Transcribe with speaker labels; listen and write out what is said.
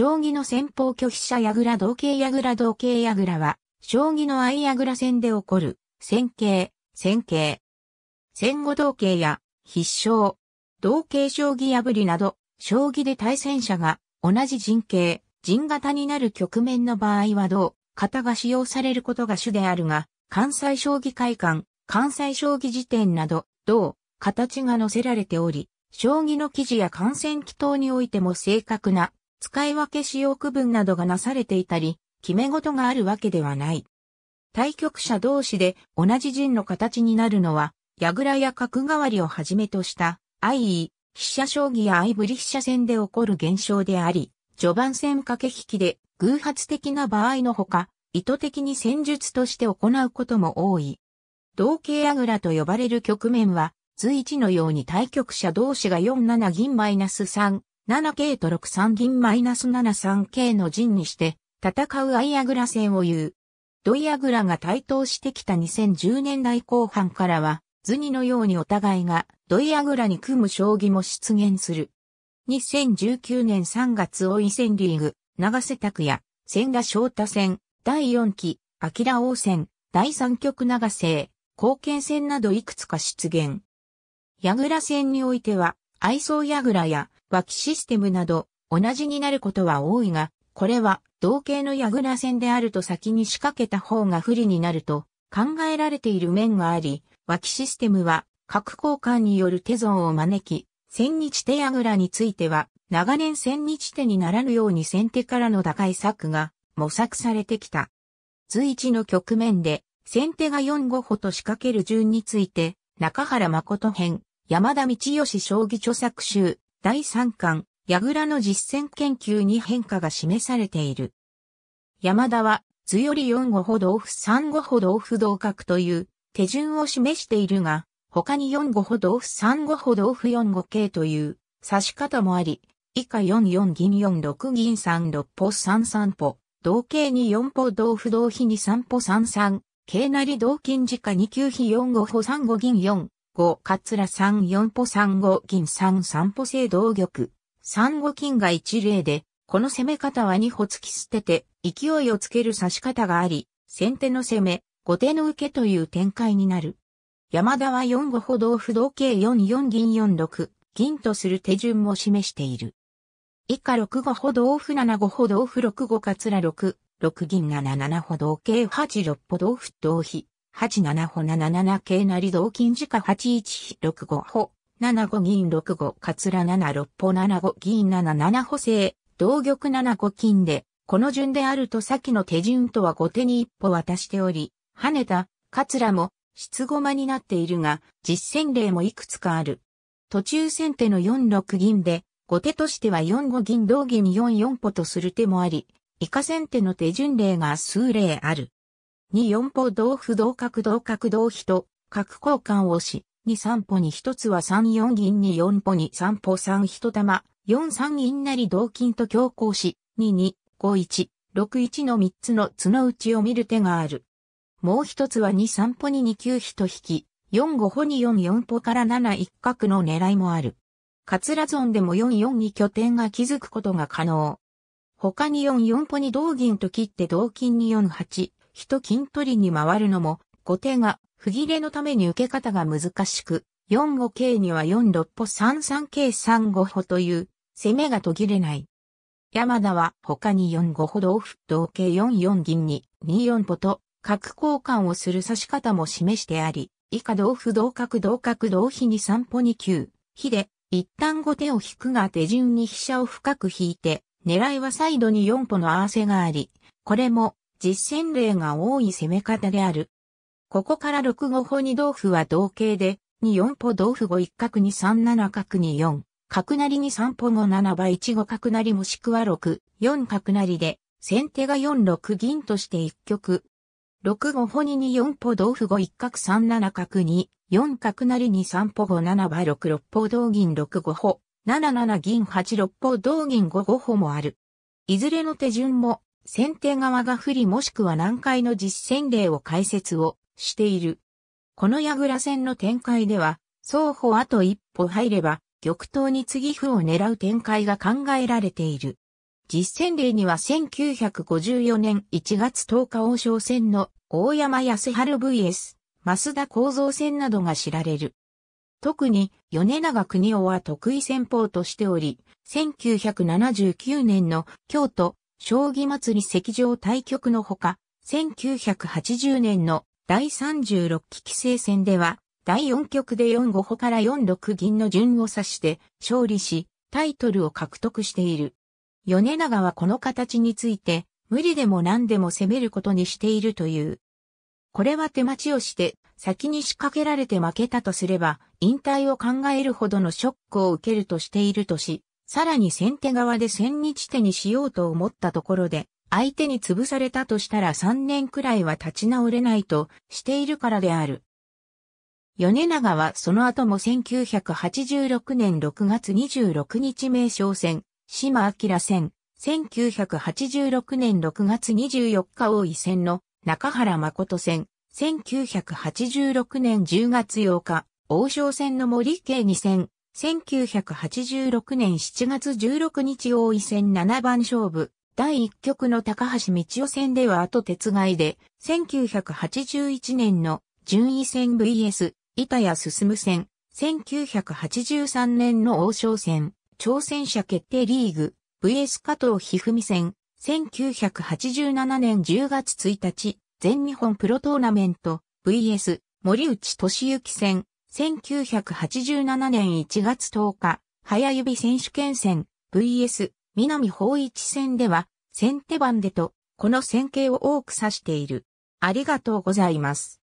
Speaker 1: 将棋の先方拒否者矢倉同型矢倉同型矢倉は、将棋の相矢倉戦で起こる、戦型、戦型。戦後同型や、必勝、同型将棋破りなど、将棋で対戦者が同じ陣形、陣型になる局面の場合は同、型が使用されることが主であるが、関西将棋会館、関西将棋辞典など、同、形が載せられており、将棋の記事や観戦祈祷においても正確な使い分け使用区分などがなされていたり、決め事があるわけではない。対局者同士で同じ陣の形になるのは、矢倉や角代わりをはじめとした、相位、飛車将棋や相振り飛車戦で起こる現象であり、序盤戦駆け引きで偶発的な場合のほか、意図的に戦術として行うことも多い。同型矢倉と呼ばれる局面は、随一のように対局者同士が47銀マイナス -3、7K と6三銀マイナス -73K の陣にして、戦うアイアグラ戦を言う。ドイアグラが台頭してきた2010年代後半からは、図にのようにお互いがドイアグラに組む将棋も出現する。2019年3月大井戦リーグ、長瀬拓也、千田翔太戦、第4期、明王戦、第3局長瀬、貢献戦などいくつか出現。矢倉戦においては、愛想矢倉や脇システムなど同じになることは多いが、これは同型の矢倉戦であると先に仕掛けた方が不利になると考えられている面があり、脇システムは核交換による手損を招き、千日手矢倉については長年千日手にならぬように先手からの打開策が模索されてきた。随一の局面で先手が4五歩と仕掛ける順について、中原誠編、山田道義将棋著作集、第3巻、矢倉の実践研究に変化が示されている。山田は、図より4五歩同歩3五歩同歩同角という手順を示しているが、他に4五歩同歩3五歩同歩4五桂という指し方もあり、以下4四銀4六銀3六歩3三歩、同桂に4歩同歩同飛に3歩3三、桂なり同金時下2九飛4五歩3五銀4、五、ツラ三、四歩三五、銀三、三歩制同玉、三五金が一例で、この攻め方は二歩突き捨てて、勢いをつける指し方があり、先手の攻め、後手の受けという展開になる。山田は四五歩同歩同桂四四銀四六、銀とする手順も示している。以下六五歩同歩七五歩同歩六五ラ六、六銀七七歩同桂八六歩同歩同飛、87歩77桂成同金時価81六65歩、75銀65カツラ76歩75銀77歩成同玉75金で、この順であると先の手順とは後手に一歩渡しており、跳ねた、カツラも、質駒になっているが、実践例もいくつかある。途中先手の4六銀で、後手としては4五銀同銀4四歩とする手もあり、以下先手の手順例が数例ある。二四歩同歩同角同角同飛と、角交換をし、二三歩に一つは三四銀に四歩に三歩三一玉、四三銀なり同金と強行し、二二、五一、六一の三つの角打ちを見る手がある。もう一つは二三歩に二九飛と引き、四五歩に四四歩から七一角の狙いもある。桂損でも四四に拠点が築くことが可能。他に四四歩に同銀と切って同金に四八、人金取りに回るのも、後手が不切れのために受け方が難しく、四五桂には四六歩三三桂三五歩という攻めが途切れない。山田は他に四五歩同歩同桂四四銀に二四歩と角交換をする指し方も示してあり、以下同歩同角同角同飛に三歩に9、飛で一旦後手を引くが手順に飛車を深く引いて、狙いはサイドに四歩の合わせがあり、これも実践例が多い攻め方である。ここから6五歩に同歩は同型で、2四歩同歩5一角二三七角二四、角なり三歩5七場1五角なりもしくは6、4角なりで、先手が4六銀として一局。6五歩に2四歩同歩5一角三七角二、4角なり三歩5七場6六歩同銀6五歩、7七銀8六歩同銀5五歩もある。いずれの手順も先手側が不利もしくは難解の実践例を解説をしている。この矢倉戦の展開では、双方あと一歩入れば、玉頭に次歩を狙う展開が考えられている。実践例には1954年1月10日王将戦の大山康春 vs 増田構造戦などが知られる。特に米長国夫は得意戦法としており、1979年の京都将棋祭り席上対局のほか、1980年の第36期規制戦では、第4局で4五歩から4六銀の順を指して勝利し、タイトルを獲得している。米長はこの形について、無理でも何でも攻めることにしているという。これは手待ちをして先に仕掛けられて負けたとすれば、引退を考えるほどのショックを受けるとしているとし、さらに先手側で千日手にしようと思ったところで、相手に潰されたとしたら3年くらいは立ち直れないとしているからである。米長はその後も1986年6月26日名称戦、島明戦、1986年6月24日大井戦の中原誠戦、1986年10月8日、王将戦の森慶二戦、1986年7月16日王位戦七番勝負、第1局の高橋道夫戦では後手鉄いで、1981年の順位戦 VS、板谷進戦、1983年の王将戦、挑戦者決定リーグ、VS 加藤一二三戦、1987年10月1日、全日本プロトーナメント、VS、森内俊之戦、1987年1月10日、早指選手権戦 VS 南方一戦では先手番でと、この戦型を多く指している。ありがとうございます。